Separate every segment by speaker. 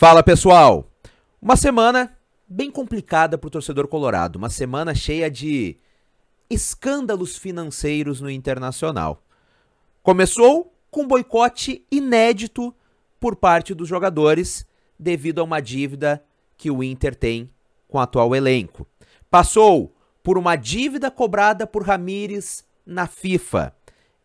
Speaker 1: Fala pessoal! Uma semana bem complicada para o torcedor colorado, uma semana cheia de escândalos financeiros no internacional. Começou com um boicote inédito por parte dos jogadores devido a uma dívida que o Inter tem com o atual elenco. Passou por uma dívida cobrada por Ramires na FIFA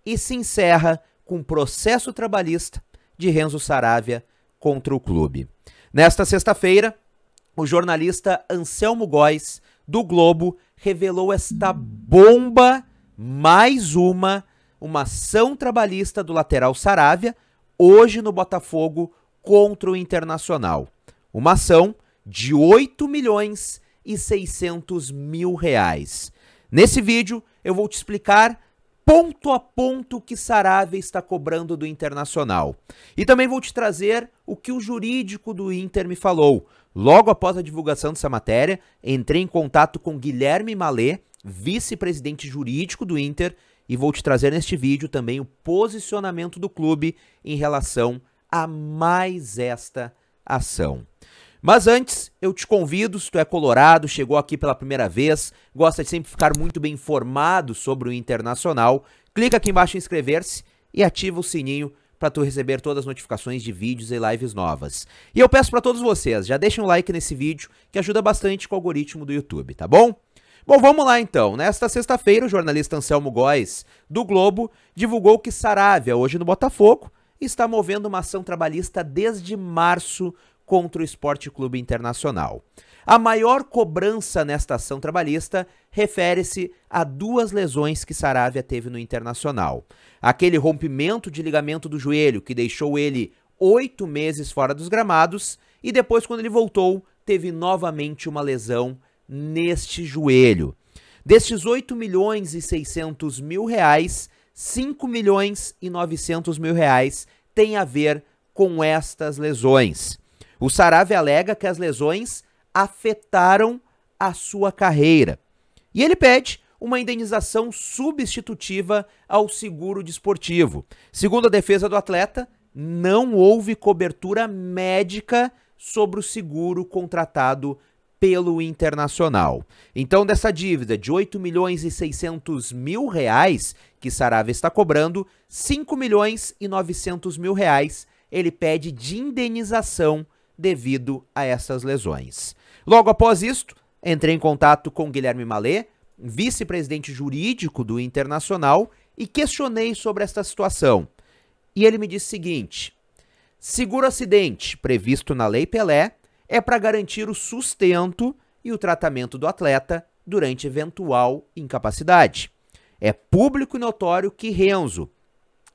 Speaker 1: e se encerra com um processo trabalhista de Renzo Saravia contra o clube. Nesta sexta-feira, o jornalista Anselmo Góes, do Globo, revelou esta bomba, mais uma, uma ação trabalhista do lateral Saravia, hoje no Botafogo, contra o Internacional. Uma ação de 8 milhões e 600 mil reais. Nesse vídeo, eu vou te explicar ponto a ponto que Saravia está cobrando do Internacional. E também vou te trazer o que o jurídico do Inter me falou. Logo após a divulgação dessa matéria, entrei em contato com Guilherme Malê, vice-presidente jurídico do Inter, e vou te trazer neste vídeo também o posicionamento do clube em relação a mais esta ação. Mas antes, eu te convido, se tu é colorado, chegou aqui pela primeira vez, gosta de sempre ficar muito bem informado sobre o internacional, clica aqui embaixo em inscrever-se e ativa o sininho para tu receber todas as notificações de vídeos e lives novas. E eu peço para todos vocês, já deixem um like nesse vídeo, que ajuda bastante com o algoritmo do YouTube, tá bom? Bom, vamos lá então. Nesta sexta-feira, o jornalista Anselmo Góes, do Globo, divulgou que Saravia, hoje no Botafogo, está movendo uma ação trabalhista desde março contra o Esporte Clube Internacional. A maior cobrança nesta ação trabalhista refere-se a duas lesões que Saravia teve no Internacional. Aquele rompimento de ligamento do joelho que deixou ele oito meses fora dos gramados e depois, quando ele voltou, teve novamente uma lesão neste joelho. Destes 8 milhões e 600 mil reais, 5 milhões e 900 mil reais tem a ver com estas lesões. O Sarave alega que as lesões afetaram a sua carreira. E ele pede uma indenização substitutiva ao seguro desportivo. Segundo a defesa do atleta, não houve cobertura médica sobre o seguro contratado pelo Internacional. Então, dessa dívida de 8 milhões e 600 mil reais que Sarave está cobrando, 5 milhões e 900 mil reais ele pede de indenização devido a essas lesões. Logo após isto, entrei em contato com Guilherme Malé, vice-presidente jurídico do Internacional, e questionei sobre esta situação. E ele me disse o seguinte: seguro acidente, previsto na Lei Pelé, é para garantir o sustento e o tratamento do atleta durante eventual incapacidade. É público e notório que Renzo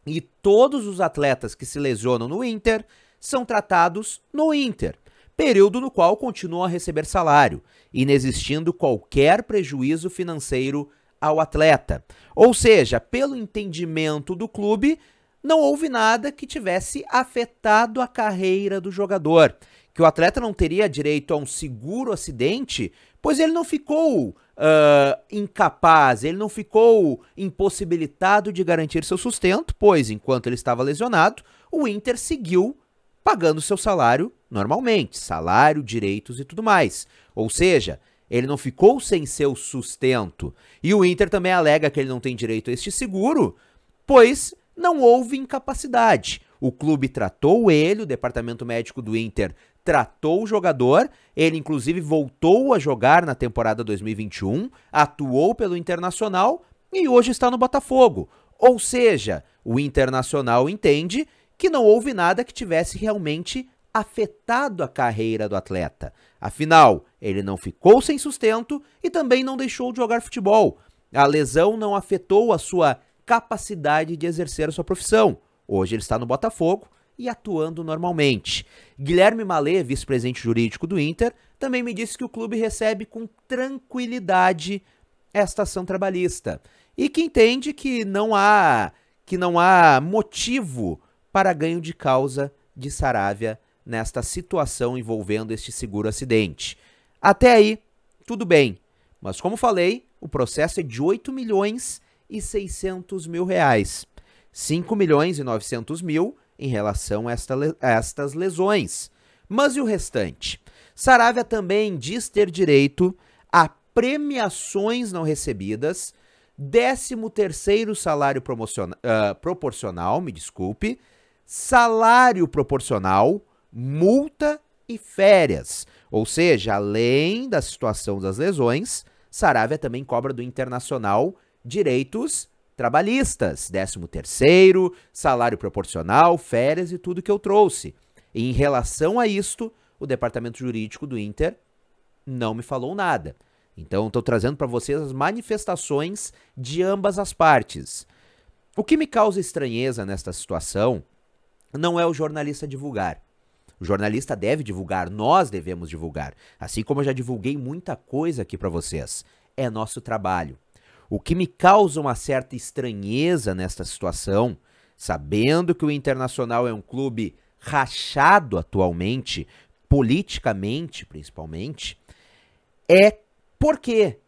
Speaker 1: e todos os atletas que se lesionam no Inter são tratados no Inter, período no qual continuam a receber salário, inexistindo qualquer prejuízo financeiro ao atleta. Ou seja, pelo entendimento do clube, não houve nada que tivesse afetado a carreira do jogador, que o atleta não teria direito a um seguro acidente, pois ele não ficou uh, incapaz, ele não ficou impossibilitado de garantir seu sustento, pois enquanto ele estava lesionado, o Inter seguiu pagando seu salário normalmente, salário, direitos e tudo mais. Ou seja, ele não ficou sem seu sustento. E o Inter também alega que ele não tem direito a este seguro, pois não houve incapacidade. O clube tratou ele, o departamento médico do Inter tratou o jogador, ele inclusive voltou a jogar na temporada 2021, atuou pelo Internacional e hoje está no Botafogo. Ou seja, o Internacional entende que não houve nada que tivesse realmente afetado a carreira do atleta. Afinal, ele não ficou sem sustento e também não deixou de jogar futebol. A lesão não afetou a sua capacidade de exercer a sua profissão. Hoje ele está no Botafogo e atuando normalmente. Guilherme Malê, vice-presidente jurídico do Inter, também me disse que o clube recebe com tranquilidade esta ação trabalhista e que entende que não há que não há motivo para ganho de causa de Saravia nesta situação envolvendo este seguro acidente. Até aí, tudo bem. Mas como falei, o processo é de 8 milhões e 600 mil reais. 5 milhões e 900 mil em relação a, esta, a estas lesões. Mas e o restante? Saravia também diz ter direito a premiações não recebidas, 13 terceiro salário uh, proporcional, me desculpe, salário proporcional, multa e férias. Ou seja, além da situação das lesões, Saravia também cobra do Internacional direitos trabalhistas, 13º, salário proporcional, férias e tudo que eu trouxe. E em relação a isto, o departamento jurídico do Inter não me falou nada. Então estou trazendo para vocês as manifestações de ambas as partes. O que me causa estranheza nesta situação não é o jornalista divulgar. O jornalista deve divulgar, nós devemos divulgar. Assim como eu já divulguei muita coisa aqui para vocês. É nosso trabalho. O que me causa uma certa estranheza nesta situação, sabendo que o Internacional é um clube rachado atualmente, politicamente principalmente, é porque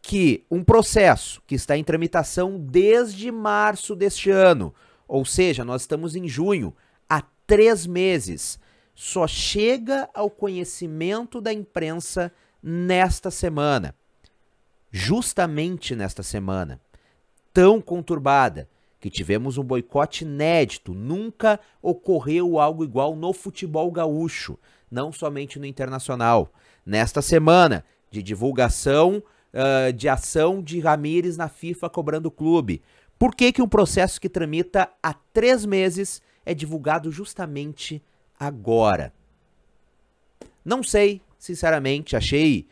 Speaker 1: que um processo que está em tramitação desde março deste ano, ou seja, nós estamos em junho, há três meses. Só chega ao conhecimento da imprensa nesta semana. Justamente nesta semana, tão conturbada, que tivemos um boicote inédito. Nunca ocorreu algo igual no futebol gaúcho, não somente no internacional. Nesta semana de divulgação uh, de ação de Ramires na FIFA cobrando o clube. Por que, que um processo que tramita há três meses é divulgado justamente agora? Não sei, sinceramente, achei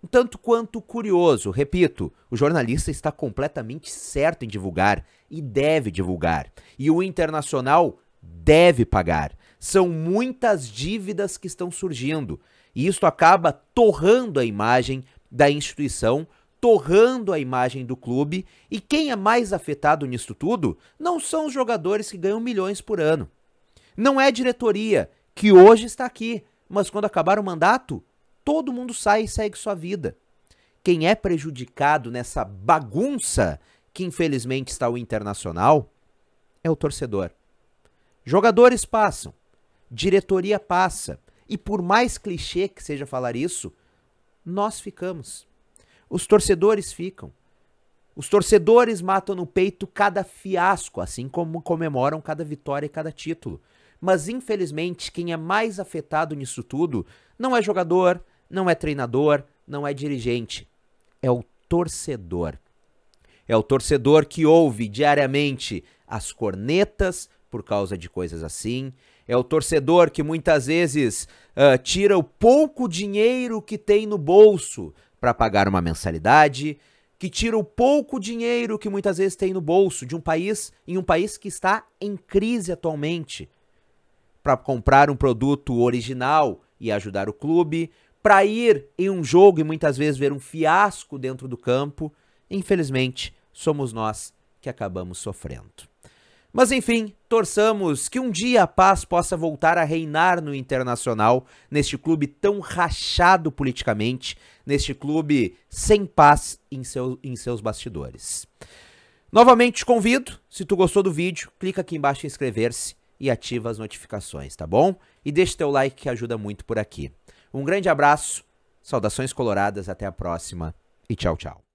Speaker 1: um tanto quanto curioso. Repito, o jornalista está completamente certo em divulgar e deve divulgar. E o internacional deve pagar. São muitas dívidas que estão surgindo e isto acaba torrando a imagem da instituição torrando a imagem do clube, e quem é mais afetado nisto tudo não são os jogadores que ganham milhões por ano. Não é a diretoria, que hoje está aqui, mas quando acabar o mandato, todo mundo sai e segue sua vida. Quem é prejudicado nessa bagunça que infelizmente está o internacional é o torcedor. Jogadores passam, diretoria passa, e por mais clichê que seja falar isso, nós ficamos. Os torcedores ficam. Os torcedores matam no peito cada fiasco, assim como comemoram cada vitória e cada título. Mas infelizmente, quem é mais afetado nisso tudo não é jogador, não é treinador, não é dirigente. É o torcedor. É o torcedor que ouve diariamente as cornetas por causa de coisas assim. É o torcedor que muitas vezes uh, tira o pouco dinheiro que tem no bolso para pagar uma mensalidade, que tira o pouco dinheiro que muitas vezes tem no bolso de um país, em um país que está em crise atualmente, para comprar um produto original e ajudar o clube, para ir em um jogo e muitas vezes ver um fiasco dentro do campo. Infelizmente, somos nós que acabamos sofrendo. Mas enfim, Torçamos que um dia a paz possa voltar a reinar no internacional, neste clube tão rachado politicamente, neste clube sem paz em, seu, em seus bastidores. Novamente te convido, se tu gostou do vídeo, clica aqui embaixo em inscrever-se e ativa as notificações, tá bom? E deixa teu like que ajuda muito por aqui. Um grande abraço, saudações coloradas, até a próxima e tchau, tchau.